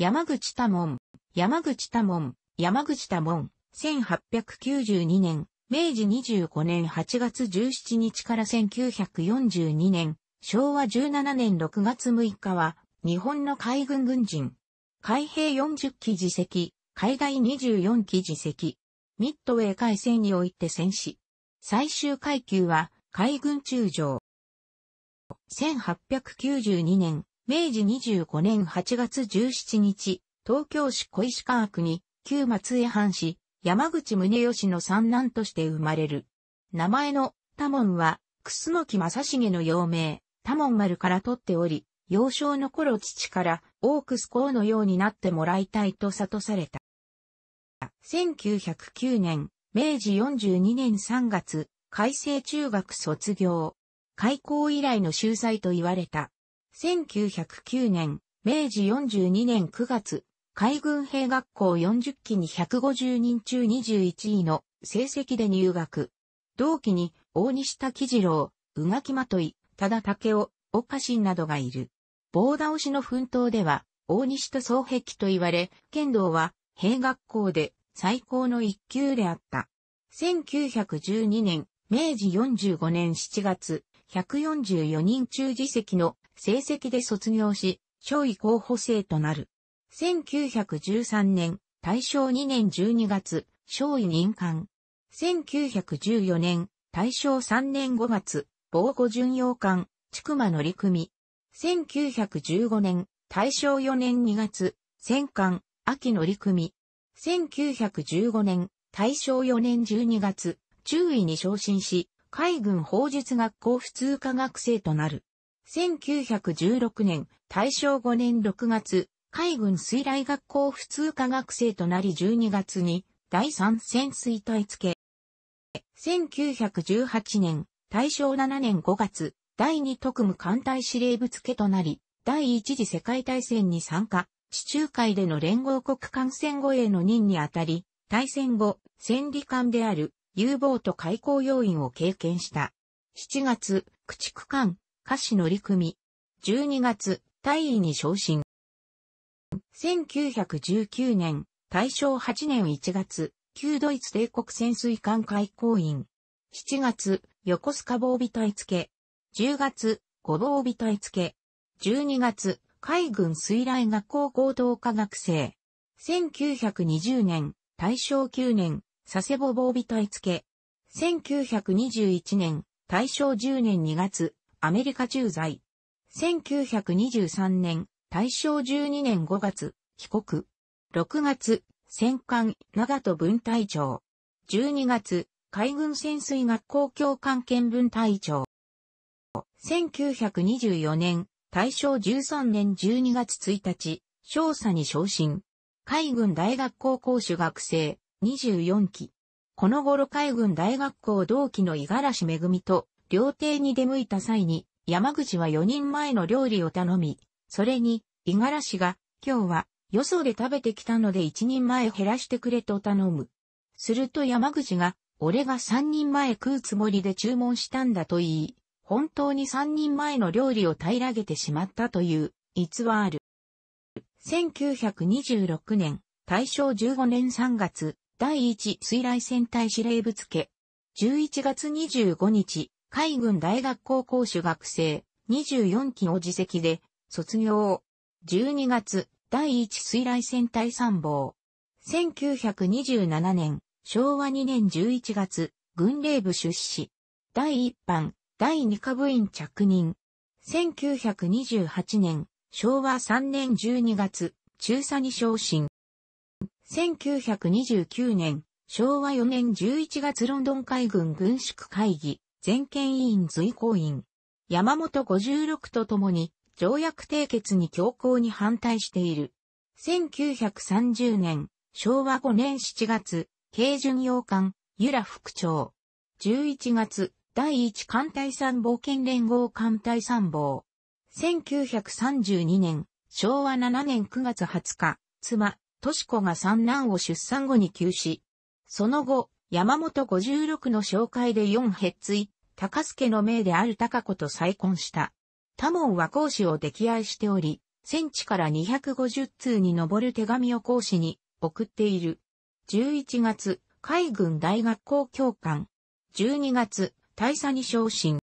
山口多門、山口多門、山口多門、1892年、明治25年8月17日から1942年、昭和17年6月6日は、日本の海軍軍人、海兵40機自席、海外24機自席、ミッドウェー海戦において戦死。最終階級は、海軍中将。1892年、明治25年8月17日、東京市小石川区に、旧松江藩市、山口宗義の三男として生まれる。名前の、多門は、楠木正成の幼名、多門丸から取っており、幼少の頃父から、オークス公のようになってもらいたいと悟された。1909年、明治42年3月、改正中学卒業。開校以来の秀才と言われた。1909年、明治42年9月、海軍兵学校40期に150人中21位の成績で入学。同期に大西滝次郎、宇垣まとい、忠武雄、岡新などがいる。棒倒しの奮闘では、大西と双璧と言われ、剣道は、兵学校で最高の一級であった。1912年、明治45年7月、144人中自席の成績で卒業し、少位候補生となる。1913年、大正2年12月、少尉任官。1914年、大正3年5月、防護巡洋艦、筑馬乗組。1915年、大正4年2月、戦艦、秋乗組。1915年、大正4年12月、中尉に昇進し、海軍法術学校普通科学生となる。1916年、大正5年6月、海軍水雷学校普通科学生となり12月に第三潜水隊付け。1918年、大正7年5月、第2特務艦隊司令部付けとなり、第一次世界大戦に参加、地中海での連合国艦船護衛の任にあたり、大戦後、戦利艦である U ボート開港要員を経験した。7月、駆逐艦、歌詞乗り組。12月、大尉に昇進。1919年、大正8年1月、旧ドイツ帝国潜水艦開港員。7月、横須賀防備隊付け。10月、五防備隊付け。12月、海軍水雷学校高等科学生。1920年、大正9年、佐世保防備隊付け。1921年、大正10年2月、アメリカ駐在。1923年、大正12年5月、帰国。6月、戦艦、長戸分隊長。12月、海軍潜水学校教官兼分隊長。1924年、大正13年12月1日、少佐に昇進。海軍大学校講師学生、24期。この頃海軍大学校同期の五十嵐恵と料亭に出向いた際に、山口は4人前の料理を頼み、それに、五十嵐が、今日は、よそで食べてきたので1人前減らしてくれと頼む。すると山口が、俺が3人前食うつもりで注文したんだと言い、本当に3人前の料理を平らげてしまったという、逸話ある。1926年、大正15年3月、第一水雷戦隊司令部付け。11月25日、海軍大学校講師学生、24期の自席で、卒業。12月、第一水雷戦隊参謀。1927年、昭和2年11月、軍令部出資。第一班、第二課部員着任。1928年、昭和3年12月、中佐に昇進。1929年、昭和4年11月ロンドン海軍軍縮会議。全権委員随行員、山本56とと共に、条約締結に強行に反対している。1930年、昭和5年7月、慶順洋館、由良副長。11月、第1艦隊参謀県連合艦隊参謀。1932年、昭和7年9月20日、妻、とし子が三男を出産後に急死。その後、山本56の紹介で4ヘッツイ、高助の命である高子と再婚した。多門は孔子を溺愛しており、戦地から250通に上る手紙を孔子に送っている。11月、海軍大学校教官。12月、大佐に昇進。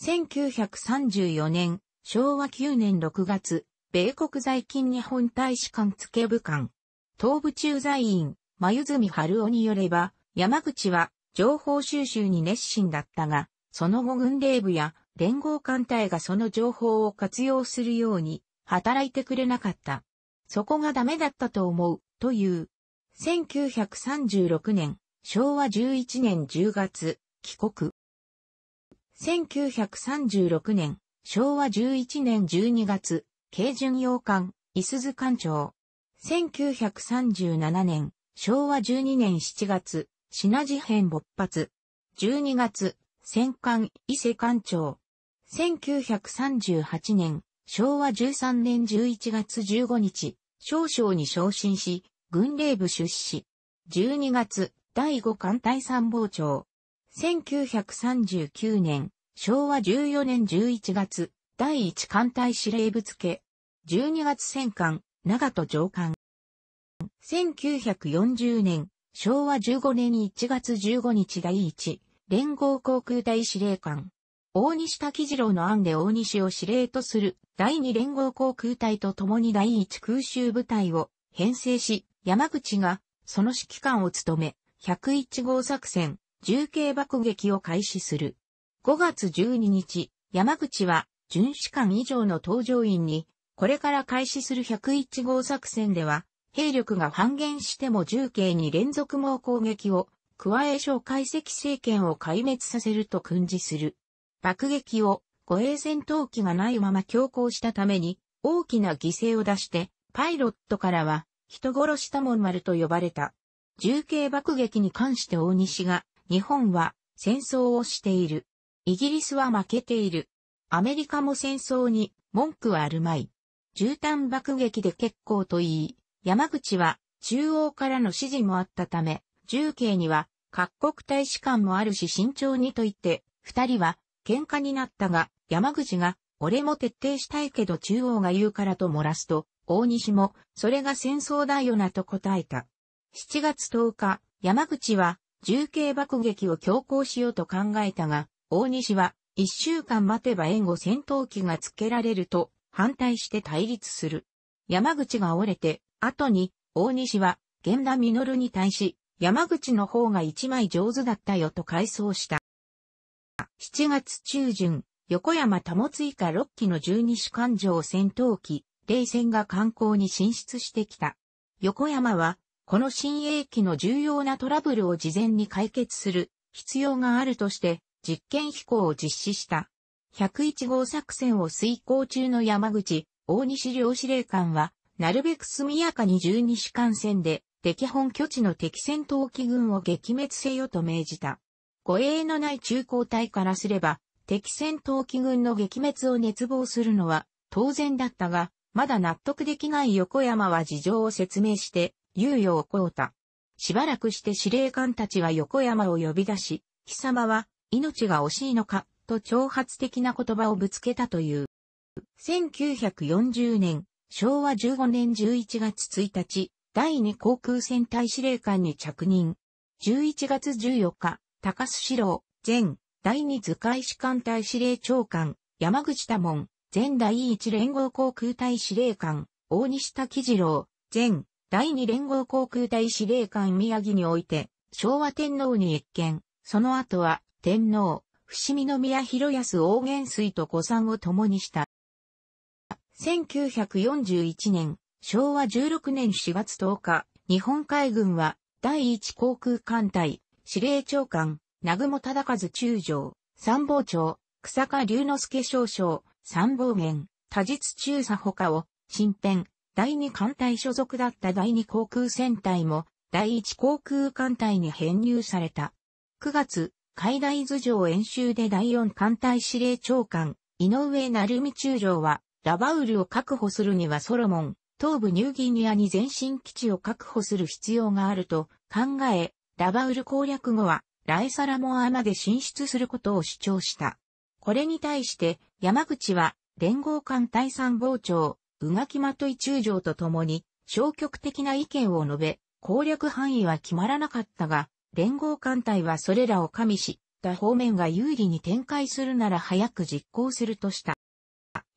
1934年、昭和9年6月、米国在勤日本大使館付部官。東部駐在員、真由春夫によれば、山口は情報収集に熱心だったが、その後軍令部や連合艦隊がその情報を活用するように働いてくれなかった。そこがダメだったと思う、という。1936年、昭和11年10月、帰国。1936年、昭和11年12月、軽巡洋艦、伊鈴艦長。1937年、昭和12年7月、品事変勃発。12月、戦艦伊勢艦長。1938年、昭和13年11月15日、少将に昇進し、軍令部出資。12月、第5艦隊参謀長。1939年、昭和14年11月、第1艦隊司令部付。12月戦艦、長戸上艦。1940年、昭和15年1月15日第1、連合航空隊司令官。大西滝次郎の案で大西を司令とする第2連合航空隊と共に第1空襲部隊を編成し、山口がその指揮官を務め、101号作戦、重慶爆撃を開始する。5月12日、山口は巡視官以上の搭乗員に、これから開始する101号作戦では、兵力が半減しても重慶に連続猛攻撃を、加え蒋介石政権を壊滅させると訓示する。爆撃を護衛戦闘機がないまま強行したために大きな犠牲を出してパイロットからは人殺したもん丸と呼ばれた。重慶爆撃に関して大西が日本は戦争をしている。イギリスは負けている。アメリカも戦争に文句はあるまい。絨毯爆撃で結構と言い、山口は中央からの指示もあったため、重慶には各国大使館もあるし慎重にと言って、二人は喧嘩になったが、山口が、俺も徹底したいけど中央が言うからと漏らすと、大西も、それが戦争だよなと答えた。7月10日、山口は、重慶爆撃を強行しようと考えたが、大西は、一週間待てば援護戦闘機がつけられると、反対して対立する。山口が折れて、後に、大西は、源田実に対し、山口の方が一枚上手だったよと回想した。7月中旬、横山保以下6機の十二種艦上戦闘機、冷戦が観光に進出してきた。横山は、この新鋭機の重要なトラブルを事前に解決する必要があるとして、実験飛行を実施した。101号作戦を遂行中の山口、大西領司令官は、なるべく速やかに十二士官船で、敵本拠地の敵戦闘機軍を撃滅せよと命じた。護衛のない中高隊からすれば、敵戦闘機軍の撃滅を熱望するのは当然だったが、まだ納得できない横山は事情を説明して、猶予を請うた。しばらくして司令官たちは横山を呼び出し、貴様は命が惜しいのか、と挑発的な言葉をぶつけたという。1940年、昭和15年11月1日、第2航空戦隊司令官に着任。11月14日、高須志郎、前、第2図解士官隊司令長官、山口多門、前第1連合航空隊司令官、大西滝次郎、前、第2連合航空隊司令官宮城において、昭和天皇に越見、その後は、天皇、伏見宮博康王元帥と御参を共にした。1941年、昭和16年4月10日、日本海軍は、第一航空艦隊、司令長官、南雲忠和中将、参謀長、草加龍之介少将、参謀源、多実中佐他を、新編、第二艦隊所属だった第二航空戦隊も、第一航空艦隊に編入された。9月、海大頭上演習で第四艦隊司令長官、井上成美中将は、ラバウルを確保するにはソロモン、東部ニューギニアに前進基地を確保する必要があると考え、ラバウル攻略後は、ライサラモアまで進出することを主張した。これに対して、山口は、連合艦隊参謀長、宇垣とい中将と共に、消極的な意見を述べ、攻略範囲は決まらなかったが、連合艦隊はそれらを加味し、他方面が有利に展開するなら早く実行するとした。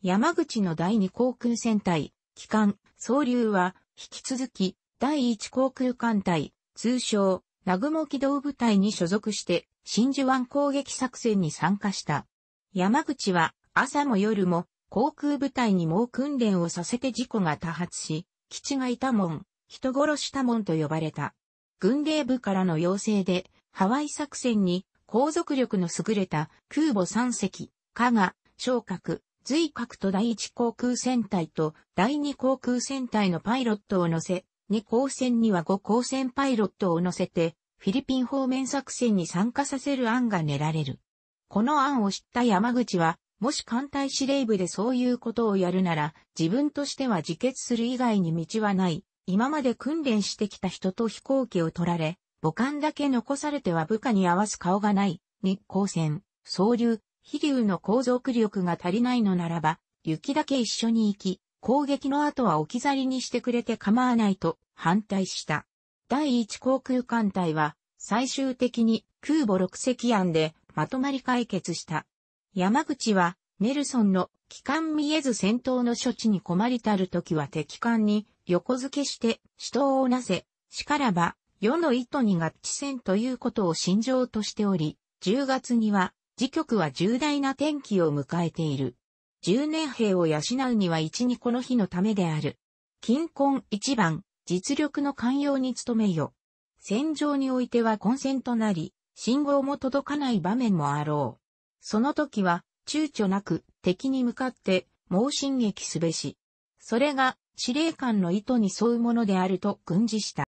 山口の第二航空戦隊、機関、総流は、引き続き、第一航空艦隊、通称、南雲機動部隊に所属して、真珠湾攻撃作戦に参加した。山口は、朝も夜も、航空部隊に猛訓練をさせて事故が多発し、基地がいたもん、人殺したもんと呼ばれた。軍令部からの要請で、ハワイ作戦に、航続力の優れた空母3隻、加賀、昇格、随格と第一航空戦隊と第二航空戦隊のパイロットを乗せ、2航線には5航線パイロットを乗せて、フィリピン方面作戦に参加させる案が練られる。この案を知った山口は、もし艦隊司令部でそういうことをやるなら、自分としては自決する以外に道はない。今まで訓練してきた人と飛行機を取られ、母艦だけ残されては部下に合わす顔がない。日光線、総流、ヒ竜ウの航続力が足りないのならば、雪だけ一緒に行き、攻撃の後は置き去りにしてくれて構わないと反対した。第一航空艦隊は最終的に空母6隻案でまとまり解決した。山口はネルソンの機関見えず戦闘の処置に困りたる時は敵艦に横付けして死闘をなせ、しからば世の意図に合致せんということを信条としており、10月には時局は重大な転機を迎えている。十年兵を養うには一にこの日のためである。近婚一番、実力の寛容に努めよ。戦場においては混戦となり、信号も届かない場面もあろう。その時は、躊躇なく敵に向かって、猛進撃すべし。それが、司令官の意図に沿うものであると軍事した。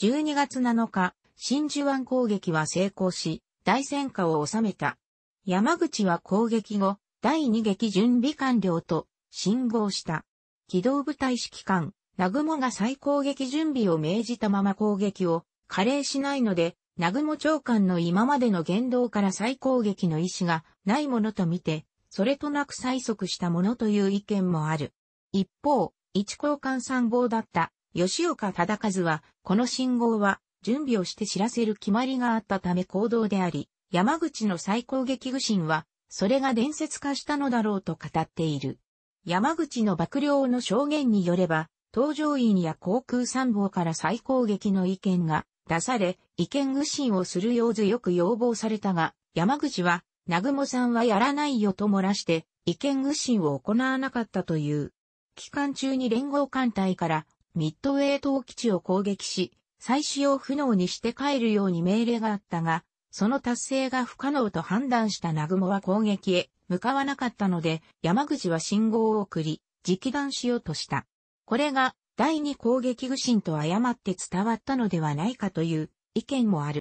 12月7日、真珠湾攻撃は成功し、大戦果を収めた。山口は攻撃後、第二撃準備完了と、信号した。機動部隊指揮官、南雲が再攻撃準備を命じたまま攻撃を、加齢しないので、南雲長官の今までの言動から再攻撃の意思がないものとみて、それとなく催促したものという意見もある。一方、一交換参謀だった吉岡忠和は、この信号は準備をして知らせる決まりがあったため行動であり、山口の最高撃具心は、それが伝説化したのだろうと語っている。山口の幕僚の証言によれば、搭乗員や航空参謀から再攻撃の意見が出され、意見具心をするよう強く要望されたが、山口は、南雲さんはやらないよと漏らして、意見具心を行わなかったという。期間中に連合艦隊からミッドウェー島基地を攻撃し、再使用不能にして帰るように命令があったが、その達成が不可能と判断した南雲は攻撃へ向かわなかったので、山口は信号を送り、直談しようとした。これが、第二攻撃愚心と誤って伝わったのではないかという意見もある。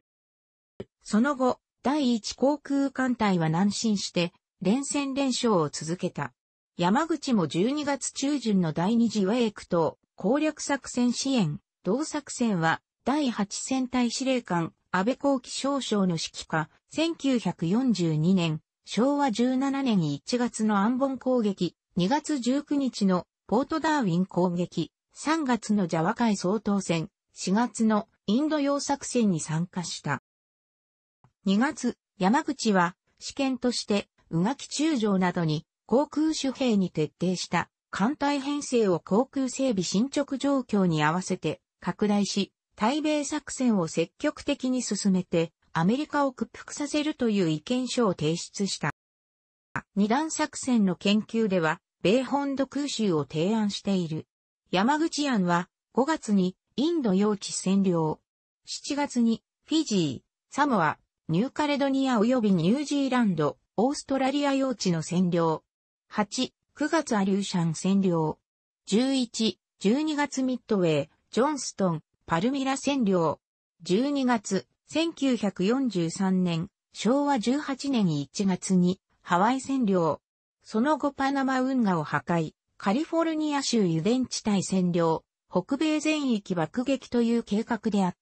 その後、第一航空艦隊は南進して、連戦連勝を続けた。山口も12月中旬の第二次ウェイクと攻略作戦支援、同作戦は第8戦隊司令官、安倍光喜少将の指揮下、1942年、昭和17年1月のアンボン攻撃、2月19日のポートダーウィン攻撃、3月のジャワ海総統戦、4月のインド洋作戦に参加した。2月、山口は試験として宇垣中将などに航空守兵に徹底した艦隊編成を航空整備進捗状況に合わせて拡大し、対米作戦を積極的に進めて、アメリカを屈服させるという意見書を提出した。二段作戦の研究では、米本土空襲を提案している。山口案は、5月にインド用地占領。7月にフィジー、サモア、ニューカレドニア及びニュージーランド、オーストラリア用地の占領。8、9月アリューシャン占領。11、12月ミッドウェー、ジョンストン、パルミラ占領。12月、1943年、昭和18年1月に、ハワイ占領。その後パナマ運河を破壊、カリフォルニア州油田地帯占領、北米全域爆撃という計画であっ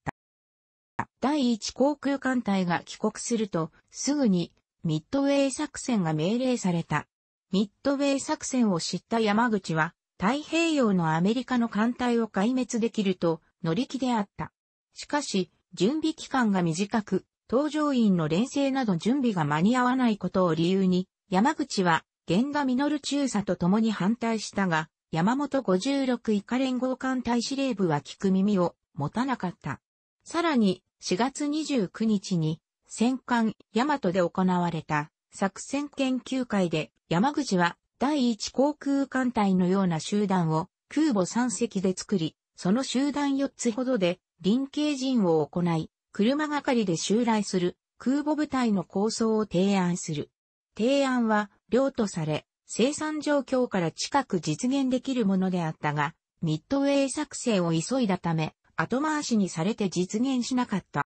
た。第1航空艦隊が帰国すると、すぐにミッドウェイ作戦が命令された。ミッドウェイ作戦を知った山口は、太平洋のアメリカの艦隊を壊滅できると乗り気であった。しかし、準備期間が短く、搭乗員の連成など準備が間に合わないことを理由に、山口は、源田実中佐と共に反対したが、山本56以下連合艦隊司令部は聞く耳を持たなかった。さらに、4月29日に、戦艦大和で行われた作戦研究会で、山口は第1航空艦隊のような集団を空母3隻で作り、その集団4つほどで、臨系陣を行い、車がかりで襲来する空母部隊の構想を提案する。提案は、領とされ、生産状況から近く実現できるものであったが、ミッドウェイ作戦を急いだため、後回しにされて実現しなかった。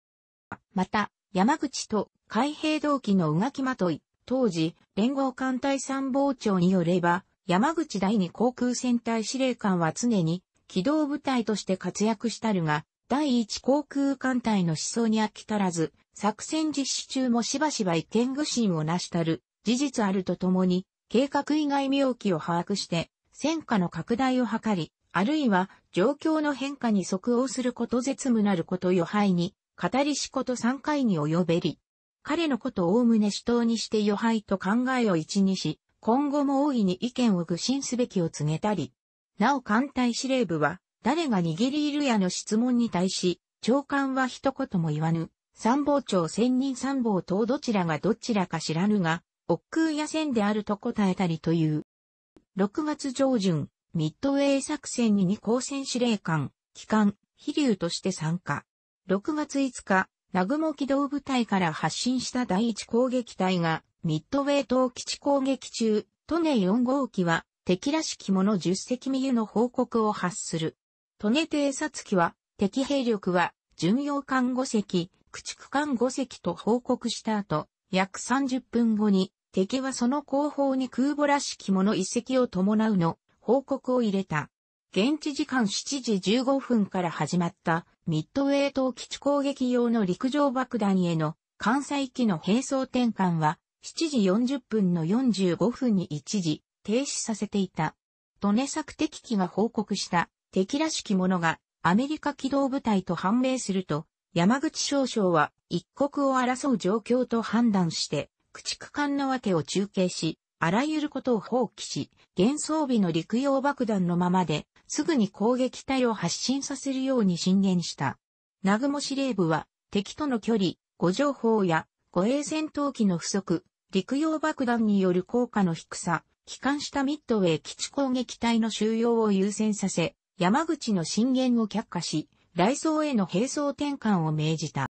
また、山口と海兵同期のがきまとい、当時、連合艦隊参謀長によれば、山口第二航空戦隊司令官は常に機動部隊として活躍したるが、第一航空艦隊の思想に飽き足らず、作戦実施中もしばしば意見具心を成したる、事実あるとともに、計画以外妙器を把握して、戦火の拡大を図り、あるいは状況の変化に即応すること絶務なること余敗に、語りしこと3回に及べり。彼のことを概ね主導にして余敗と考えを一にし、今後も大いに意見を具心すべきを告げたり、なお艦隊司令部は、誰が握りいるやの質問に対し、長官は一言も言わぬ、参謀長千人参謀等どちらがどちらか知らぬが、億空野戦であると答えたりという。6月上旬、ミッドウェイ作戦に二高戦司令官、機関、飛竜として参加。6月5日、南雲機動部隊から発進した第一攻撃隊が、ミッドウェイ島基地攻撃中、トネ4号機は、敵らしき者10隻未有の報告を発する。トネ偵察機は、敵兵力は、巡洋艦5隻、駆逐艦5隻と報告した後、約30分後に、敵はその後方に空母らしきもの一隻を伴うの、報告を入れた。現地時間7時15分から始まったミッドウェイ島基地攻撃用の陸上爆弾への艦載機の並走転換は7時40分の45分に一時停止させていた。ドネ作敵機が報告した敵らしきものがアメリカ機動部隊と判明すると、山口少将は一刻を争う状況と判断して、駆逐艦の訳けを中継し、あらゆることを放棄し、幻装備の陸用爆弾のままで、すぐに攻撃隊を発進させるように進言した。南雲司令部は、敵との距離、誤情報や、護衛戦闘機の不足、陸用爆弾による効果の低さ、帰還したミッドウェイ基地攻撃隊の収容を優先させ、山口の進言を却下し、雷装への並走転換を命じた。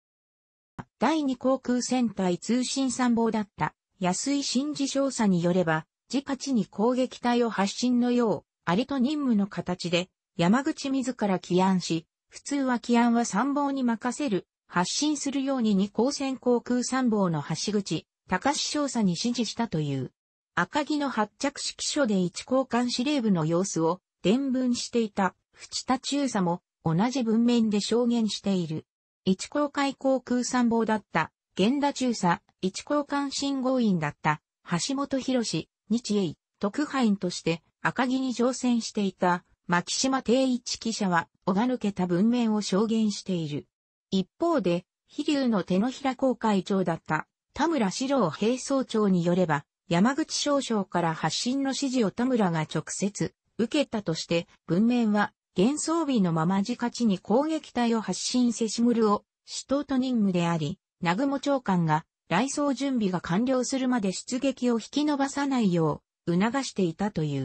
第二航空戦隊通信参謀だった安井真次少佐によれば、家地に攻撃隊を発進のよう、ありと任務の形で、山口自ら起案し、普通は起案は参謀に任せる、発進するように二航戦航空参謀の橋口、高志少佐に指示したという。赤木の発着式書で一交換司令部の様子を伝聞していた、淵田中佐も同じ文面で証言している。一交換航空参謀だった、源田中佐、一交換信号員だった、橋本博日英、特派員として赤木に乗船していた、牧島定一記者は、おが抜けた文面を証言している。一方で、飛竜の手のひら公会長だった、田村四郎兵総長によれば、山口少将から発信の指示を田村が直接受けたとして、文面は、幻想備のまま家地に攻撃隊を発進せしむるを、死闘と任務であり、南雲長官が、来送準備が完了するまで出撃を引き伸ばさないよう、促していたという。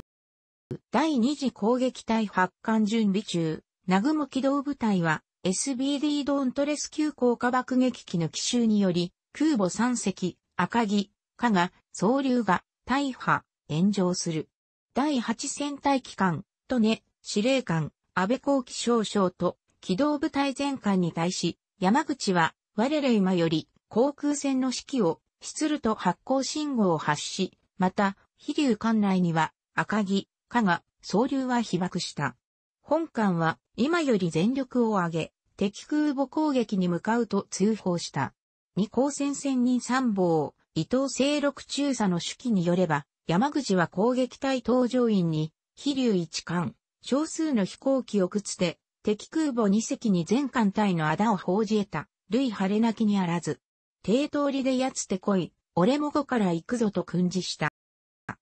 第二次攻撃隊発艦準備中、南雲機動部隊は、SBD ドーントレス急降下爆撃機の奇襲により、空母3隻、赤木、かが、総流が、大破、炎上する。第8戦隊機関、とね、司令官、安倍光期少将と、機動部隊全艦に対し、山口は、我ら今より、航空戦の指揮を、出ると発行信号を発し、また、飛竜艦内には、赤木、加賀、総流は被爆した。本艦は、今より全力を挙げ、敵空母攻撃に向かうと通報した。二光戦線に参謀、伊藤清六中佐の手記によれば、山口は攻撃隊搭乗員に、飛竜一艦、少数の飛行機をくつて、敵空母二隻に全艦隊の仇を報じ得た、類晴れなきにあらず。低通りでやつて来い、俺も後から行くぞと訓示した。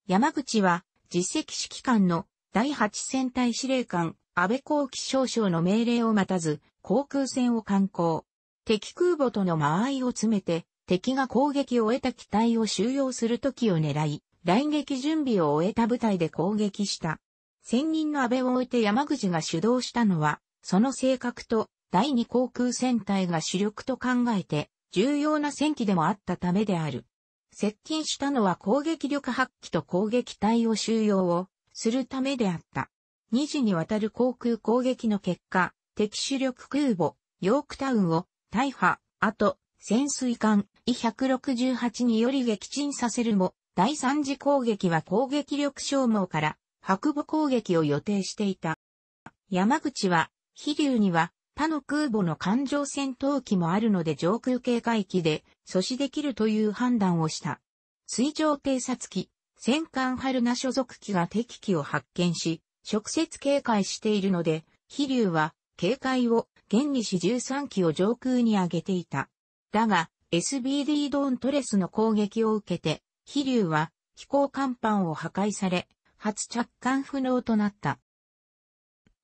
山口は、実績指揮官の第8戦隊司令官、安倍幸喜少将の命令を待たず、航空戦を観光。敵空母との間合いを詰めて、敵が攻撃を終えた機体を収容する時を狙い、来撃準備を終えた部隊で攻撃した。専任の安倍を置いて山口が主導したのは、その性格と第二航空戦隊が主力と考えて、重要な戦機でもあったためである。接近したのは攻撃力発揮と攻撃隊を収容をするためであった。2次にわたる航空攻撃の結果、敵主力空母、ヨークタウンを大破、あと、潜水艦、e 168により撃沈させるも、第3次攻撃は攻撃力消耗から、白母攻撃を予定していた。山口は、飛竜には、他の空母の艦上戦闘機もあるので上空警戒機で阻止できるという判断をした。水上偵察機、戦艦春名所属機が敵機を発見し、直接警戒しているので、飛竜は警戒を、現に四13機を上空に上げていた。だが、SBD ドーントレスの攻撃を受けて、飛竜は飛行甲板を破壊され、初着艦不能となった。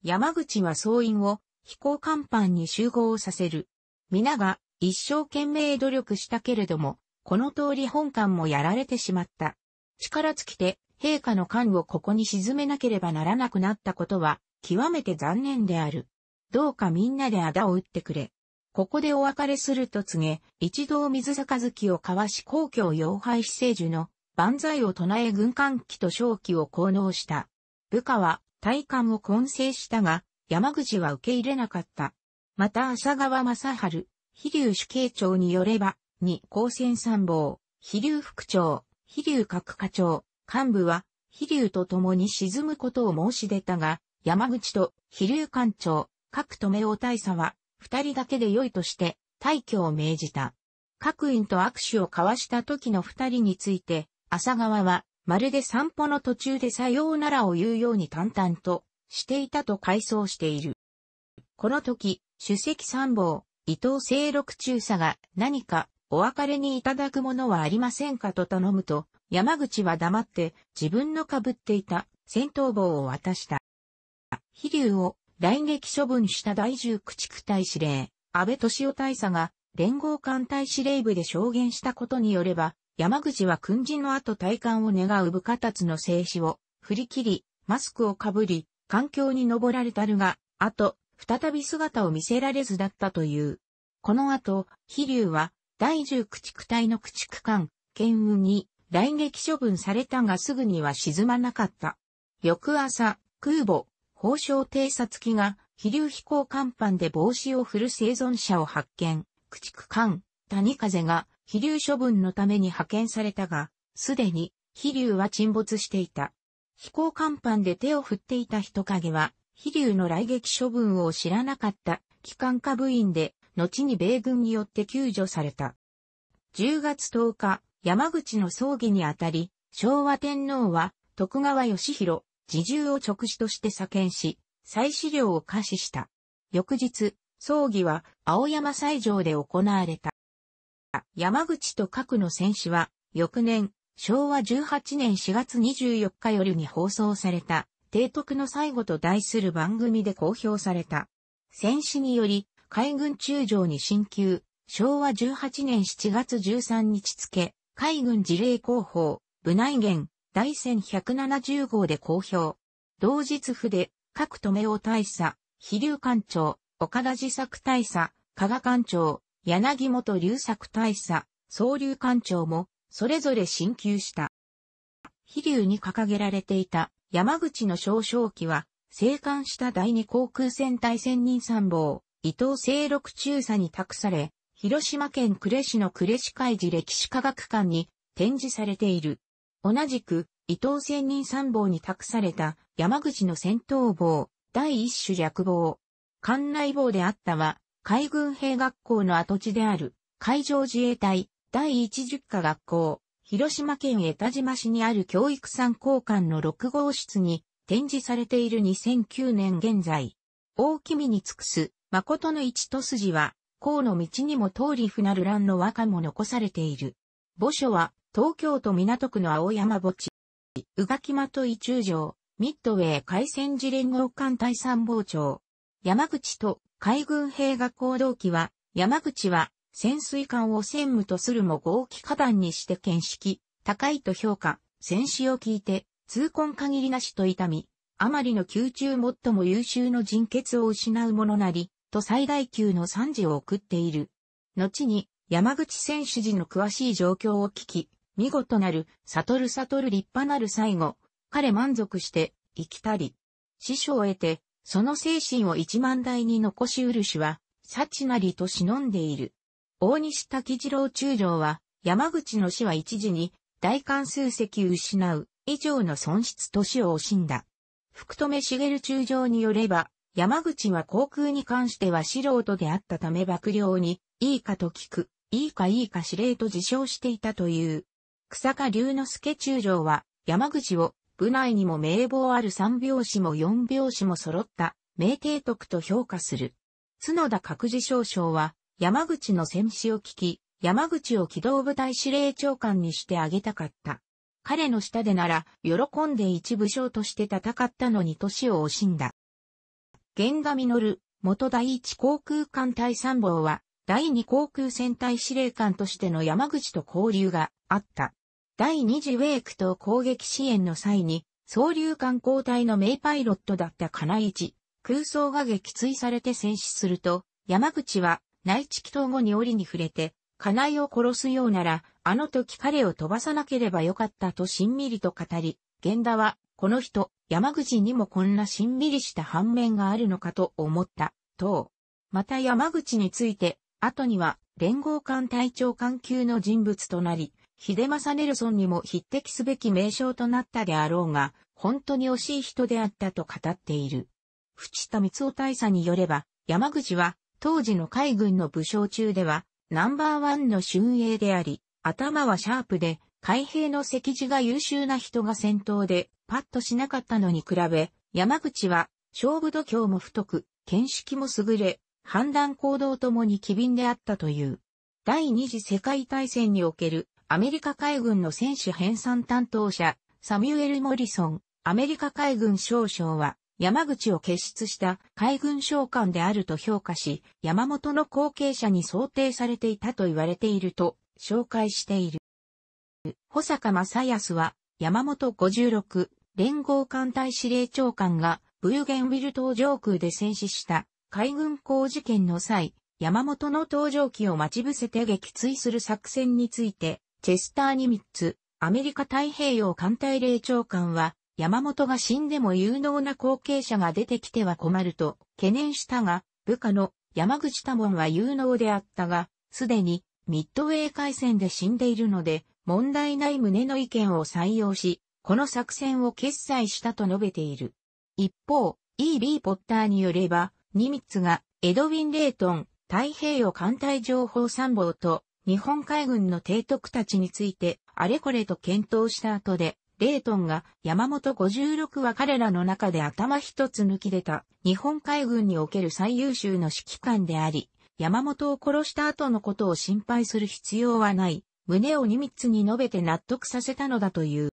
山口は総員を飛行甲板に集合させる。皆が一生懸命努力したけれども、この通り本艦もやられてしまった。力尽きて、陛下の艦をここに沈めなければならなくなったことは、極めて残念である。どうかみんなで仇を打ってくれ。ここでお別れすると告げ、一同水杯を交わし皇居要拝施政樹の万歳を唱え軍艦機と正気を奉納した。部下は体幹を混成したが、山口は受け入れなかった。また浅川正春、飛竜主計長によれば、に高専参謀、飛竜副長、飛竜各課長、幹部は、飛竜と共に沈むことを申し出たが、山口と飛竜艦長、各留尾大佐は、二人だけで良いとして、退去を命じた。各院と握手を交わした時の二人について、朝川は、まるで散歩の途中でさようならを言うように淡々と、していたと回想している。この時、主席参謀、伊藤清六中佐が何かお別れにいただくものはありませんかと頼むと、山口は黙って自分の被っていた戦闘帽を渡した。飛竜を来撃処分した第10駆逐隊司令、安倍敏夫大佐が、連合艦隊司令部で証言したことによれば、山口は訓示の後体官を願う部下たちの静止を振り切り、マスクをかぶり、環境に登られたるが、あと、再び姿を見せられずだったという。この後、飛竜は、第10駆逐隊の駆逐艦、剣雲に、来撃処分されたがすぐには沈まなかった。翌朝、空母、法相偵察機が飛竜飛行甲板で帽子を振る生存者を発見、駆逐艦、谷風が飛竜処分のために派遣されたが、すでに飛竜は沈没していた。飛行甲板で手を振っていた人影は、飛竜の来撃処分を知らなかった機関下部員で、後に米軍によって救助された。10月10日、山口の葬儀にあたり、昭和天皇は徳川義弘、自重を直視として左見し、再資料を可視した。翌日、葬儀は青山斎場で行われた。山口と核の戦士は、翌年、昭和18年4月24日夜に放送された、提督の最後と題する番組で公表された。戦士により、海軍中将に進級、昭和18年7月13日付、海軍事例広報、部内言。第1170号で公表。同日府で、各留尾大佐、飛龍館長、岡田自作大佐、加賀館長、柳本龍作大佐、総流館長も、それぞれ進級した。飛龍に掲げられていた山口の少将旗は、生還した第二航空戦隊千人参謀、伊藤清六中佐に託され、広島県呉市の呉市海事歴史科学館に展示されている。同じく、伊藤仙人参謀に託された山口の戦闘棒、第一種略棒。艦内棒であったは、海軍兵学校の跡地である、海上自衛隊第一十家学校、広島県江田島市にある教育参考館の6号室に展示されている2009年現在。大君に尽くす、誠の一と筋は、河の道にも通り不なる乱の和歌も残されている。墓所は、東京都港区の青山墓地、宇垣と伊中城、ミッドウェー海戦時連合艦隊参謀長。山口と海軍兵が行動機は、山口は潜水艦を専務とするも合気下段にして見識、高いと評価、戦死を聞いて、痛恨限りなしと痛み、あまりの宮中最も優秀の人血を失うものなり、と最大級の賛辞を送っている。後に、山口選手時の詳しい状況を聞き、見事なる、悟る悟る立派なる最後、彼満足して、生きたり。師匠を得て、その精神を一万代に残しうるしは、幸なりと忍んでいる。大西滝次郎中将は、山口の死は一時に、大関数席失う、以上の損失と死を惜しんだ。福留茂中将によれば、山口は航空に関しては素人であったため幕僚に、いいかと聞く、いいかいいか司令と自称していたという。草加龍之介中将は、山口を、部内にも名簿ある三拍子も四拍子も揃った、名帝徳と評価する。角田各自少将は、山口の戦死を聞き、山口を機動部隊司令長官にしてあげたかった。彼の下でなら、喜んで一武将として戦ったのに年を惜しんだ。源賀実、元第一航空艦隊参謀は、第二航空戦隊司令官としての山口と交流があった。第二次ウェイク島攻撃支援の際に、総流艦交代の名パイロットだった金井一、空想が撃墜されて戦死すると、山口は内地祈祷後に檻に触れて、金井を殺すようなら、あの時彼を飛ばさなければよかったとしんみりと語り、源田は、この人、山口にもこんなしんみりした反面があるのかと思った、と。また山口について、後には連合艦隊長官級の人物となり、秀政ネルソンにも匹敵すべき名称となったであろうが、本当に惜しい人であったと語っている。淵田光雄大佐によれば、山口は、当時の海軍の武将中では、ナンバーワンの春英であり、頭はシャープで、海兵の石地が優秀な人が戦闘で、パッとしなかったのに比べ、山口は、勝負度胸も太く、見識も優れ、判断行動ともに機敏であったという。第二次世界大戦におけるアメリカ海軍の選手編纂担当者、サミュエル・モリソン、アメリカ海軍少将は、山口を結出した海軍将官であると評価し、山本の後継者に想定されていたと言われていると紹介している。保坂正康は、山本56連合艦隊司令長官がブーゲンウィル島上空で戦死した海軍工事件の際、山本の搭乗機を待ち伏せて撃墜する作戦についてチェスター・ニミッツ、アメリカ太平洋艦隊令長官は、山本が死んでも有能な後継者が出てきては困ると懸念したが、部下の山口多門は有能であったが、すでにミッドウェー海戦で死んでいるので、問題ない旨の意見を採用し、この作戦を決裁したと述べている。一方、E.B. ポッターによれば、ニミッツがエドウィン・レイトン、太平洋艦隊情報参謀と日本海軍の提督たちについてあれこれと検討した後で、レートンが山本56は彼らの中で頭一つ抜き出た日本海軍における最優秀の指揮官であり、山本を殺した後のことを心配する必要はない、胸を二密に述べて納得させたのだという。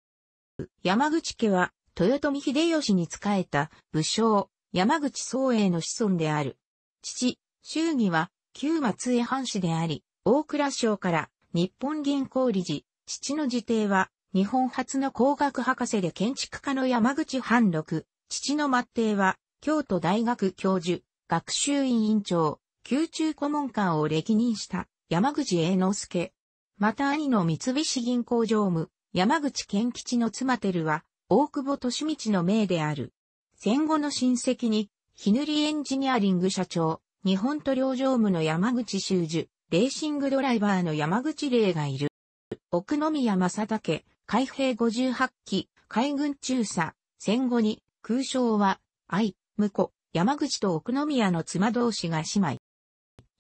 山口家は豊臣秀吉に仕えた武将、山口宗英の子孫である。父、祝義は旧松江藩士であり、大蔵省から日本銀行理事、父の辞典は、日本初の工学博士で建築家の山口半六、父の末帝は、京都大学教授、学習院院長、宮中顧問官を歴任した山口栄之助。また兄の三菱銀行常務、山口健吉の妻てるは、大久保利道の命である。戦後の親戚に、ひぬりエンジニアリング社長、日本塗料常務の山口修樹、レーシングドライバーの山口玲がいる。奥宮正武、海兵58期、海軍中佐、戦後に、空将は、愛、婿、山口と奥宮の妻同士が姉妹。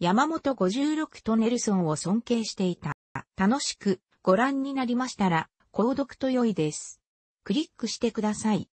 山本56とネルソンを尊敬していた。楽しくご覧になりましたら、購読と良いです。クリックしてください。